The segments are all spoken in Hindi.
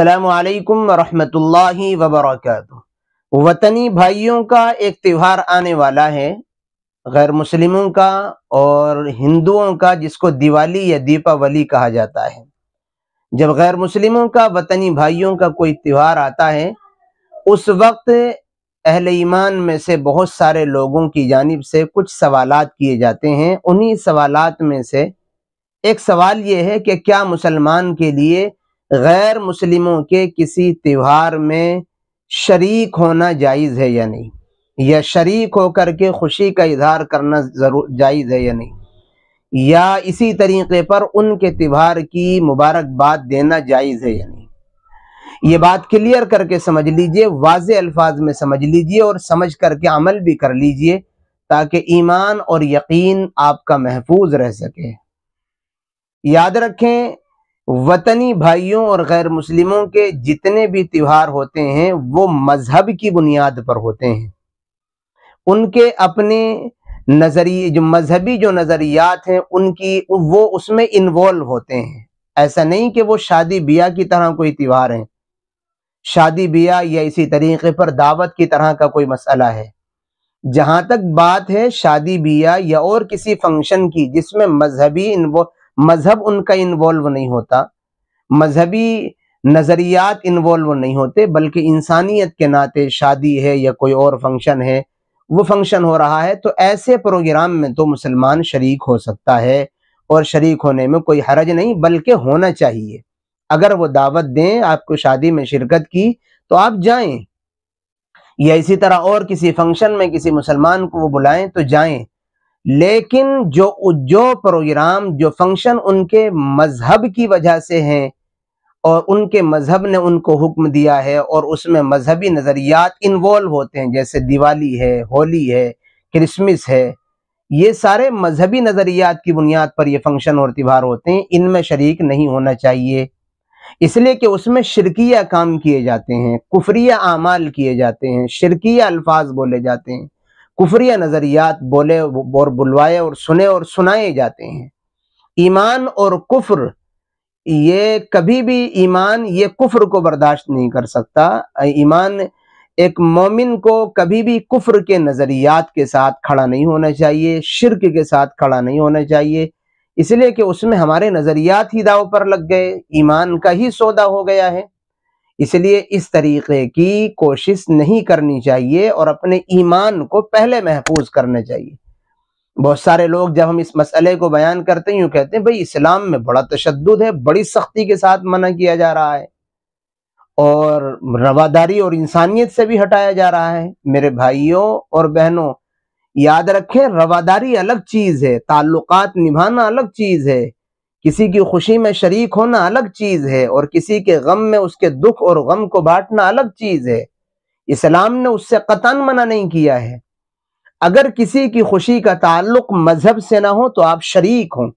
अलैक्म रहमतुल्लाहि व वतनी भाइयों का एक त्यौहार आने वाला है गैर मुस्लिमों का और हिंदुओं का जिसको दिवाली या दीपावली कहा जाता है जब गैर मुस्लिमों का वतनी भाइयों का कोई त्यौहार आता है उस वक्त अहल ईमान में से बहुत सारे लोगों की जानब से कुछ सवालात किए जाते हैं उन्हीं सवालात में से एक सवाल ये है कि क्या मुसलमान के लिए गैर मुस्लिमों के किसी त्यौहार में शरीक होना जायज़ है या नहीं या शरीक होकर के खुशी का इजहार करना जरूर जायज़ है या नहीं या इसी तरीके पर उनके त्यौहार की मुबारकबाद देना जायज़ है या नहीं ये बात क्लियर करके समझ लीजिए वाज अल्फाज में समझ लीजिए और समझ करके अमल भी कर लीजिए ताकि ईमान और यकीन आपका महफूज रह सके याद रखें वतनी भाइयों और गैर मुस्लिमों के जितने भी त्यौहार होते हैं वो मजहब की बुनियाद पर होते हैं उनके अपने नजरिए जो मजहबी जो नज़रियात हैं उनकी वो उसमें इन्वॉल्व होते हैं ऐसा नहीं कि वो शादी ब्याह की तरह कोई त्यौहार है शादी ब्याह या इसी तरीके पर दावत की तरह का कोई मसला है जहाँ तक बात है शादी ब्याह या और किसी फंक्शन की जिसमें मजहबी इन्वॉल्व मज़हब उनका इन्वॉल्व नहीं होता मजहबी नज़रियात इन्वॉल्व नहीं होते बल्कि इंसानियत के नाते शादी है या कोई और फंक्शन है वो फंक्शन हो रहा है तो ऐसे प्रोग्राम में तो मुसलमान शरीक हो सकता है और शरीक होने में कोई हरज नहीं बल्कि होना चाहिए अगर वो दावत दें आपको शादी में शिरकत की तो आप जाएं या इसी तरह और किसी फंक्शन में किसी मुसलमान को वो बुलाएं तो जाएं लेकिन जो जो प्रोग्राम जो फंक्शन उनके मजहब की वजह से हैं और उनके मजहब ने उनको हुक्म दिया है और उसमें मजहबी नज़रियात इन्वॉल्व होते हैं जैसे दिवाली है होली है क्रिसमस है ये सारे मजहबी नज़रियात की बुनियाद पर ये फंक्शन और त्यौहार होते हैं इनमें शरीक नहीं होना चाहिए इसलिए कि उसमें शिरकिया काम किए जाते हैं कुफरिया आमाल किए जाते हैं शिरकिया अल्फाज बोले जाते हैं कुफरिया नज़रियात बोले और बुलवाए और सुने और सुनाए जाते हैं ईमान और कुफ्र ये कभी भी ईमान ये कुफ्र को बर्दाश्त नहीं कर सकता ईमान एक मोमिन को कभी भी कुफ्र के नज़रियात के साथ खड़ा नहीं होना चाहिए शिरक के साथ खड़ा नहीं होना चाहिए इसलिए कि उसमें हमारे नज़रियात ही दाव पर लग गए ईमान का ही सौदा हो गया है इसलिए इस तरीके की कोशिश नहीं करनी चाहिए और अपने ईमान को पहले महफूज करना चाहिए बहुत सारे लोग जब हम इस मसले को बयान करते हैं यूँ कहते हैं भाई इस्लाम में बड़ा तशद है बड़ी सख्ती के साथ मना किया जा रहा है और रवादारी और इंसानियत से भी हटाया जा रहा है मेरे भाइयों और बहनों याद रखें रवादारी अलग चीज़ है ताल्लुकात निभाना अलग चीज़ है किसी की खुशी में शरीक होना अलग चीज है और किसी के गम में उसके दुख और गम को बांटना अलग चीज है इस्लाम ने उससे कतन मना नहीं किया है अगर किसी की खुशी का ताल्लुक मजहब से ना हो तो आप शरीक हों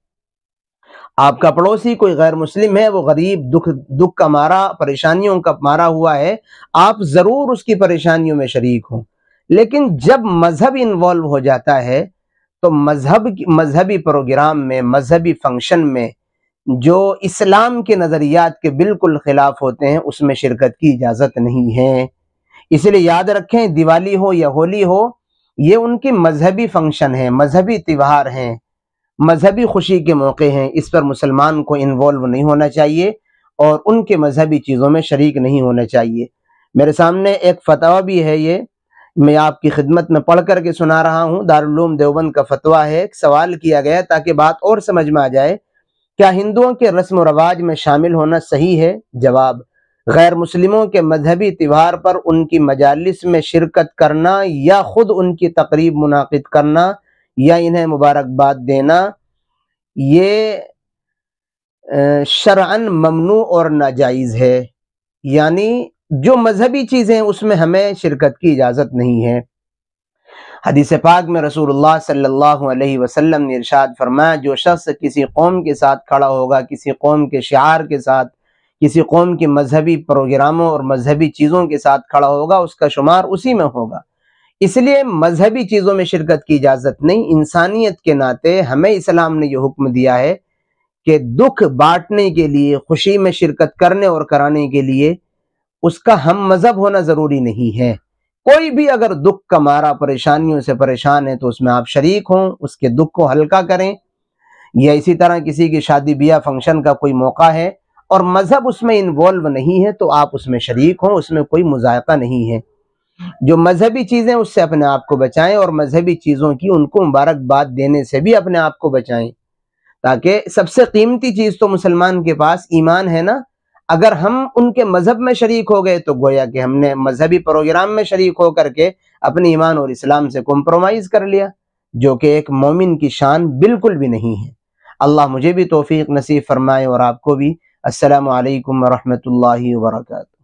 आपका पड़ोसी कोई गैर मुस्लिम है वो गरीब दुख दुख का मारा परेशानियों का मारा हुआ है आप ज़रूर उसकी परेशानियों में शरीक हों लेकिन जब मज़हब इन्वॉल्व हो जाता है तो मजहब मजहबी प्रोग्राम में मजहबी फंक्शन में जो इस्लाम के नज़रियात के बिल्कुल ख़िलाफ़ होते हैं उसमें शिरकत की इजाज़त नहीं है इसलिए याद रखें दिवाली हो या होली हो ये उनके मजहबी फंक्शन हैं मजहबी त्यौहार हैं मजहबी खुशी के मौके हैं इस पर मुसलमान को इन्वॉल्व नहीं होना चाहिए और उनके मजहबी चीज़ों में शरीक नहीं होना चाहिए मेरे सामने एक फतवा भी है ये मैं आपकी खिदमत में पढ़ करके सुना रहा हूँ दारुलूम देवबंद का फतवा है सवाल किया गया ताकि बात और समझ में आ जाए क्या हिंदुओं के रस्म रवाज में शामिल होना सही है जवाब गैर मुस्लिमों के मजहबी त्यौहार पर उनकी मजालिस में शिरकत करना या ख़ुद उनकी तकरीब मुनद करना या इन्हें मुबारकबाद देना ये शरअन ममनू और नाजायज़ है यानी जो मजहबी चीज़ें उसमें हमें शिरकत की इजाज़त नहीं है हदीस पाक में रसूलुल्लाह सल्लल्लाहु अलैहि वसल्लम ने इरशाद फरमाया जो शख्स किसी कौम के साथ खड़ा होगा किसी कौम के शार के साथ किसी कौम के मजहबी प्रोग्रामों और मजहबी चीज़ों के साथ खड़ा होगा उसका शुमार उसी में होगा इसलिए मजहबी चीज़ों में शिरकत की इजाज़त नहीं इंसानियत के नाते हमें इस्लाम ने यह हुक्म दिया है कि दुख बांटने के लिए खुशी में शिरकत करने और कराने के लिए उसका हम मजहब होना जरूरी नहीं है कोई भी अगर दुख का मारा परेशानियों से परेशान है तो उसमें आप शरीक हों उसके दुख को हल्का करें या इसी तरह किसी की शादी ब्याह फंक्शन का कोई मौका है और मजहब उसमें इन्वॉल्व नहीं है तो आप उसमें शरीक हों उसमें कोई मुजायका नहीं है जो मजहबी चीज़ें उससे अपने आप को बचाएं और मजहबी चीज़ों की उनको मुबारकबाद देने से भी अपने आप को बचाएं ताकि सबसे कीमती चीज़ तो मुसलमान के पास ईमान है ना अगर हम उनके मजहब में शरीक हो गए तो गोया कि हमने मजहबी प्रोग्राम में शरीक हो करके अपने ईमान और इस्लाम से कॉम्प्रोमाइज़ कर लिया जो कि एक मोमिन की शान बिल्कुल भी नहीं है अल्लाह मुझे भी तोफ़ी नसीब फरमाए और आपको भी असलकम लाही वरक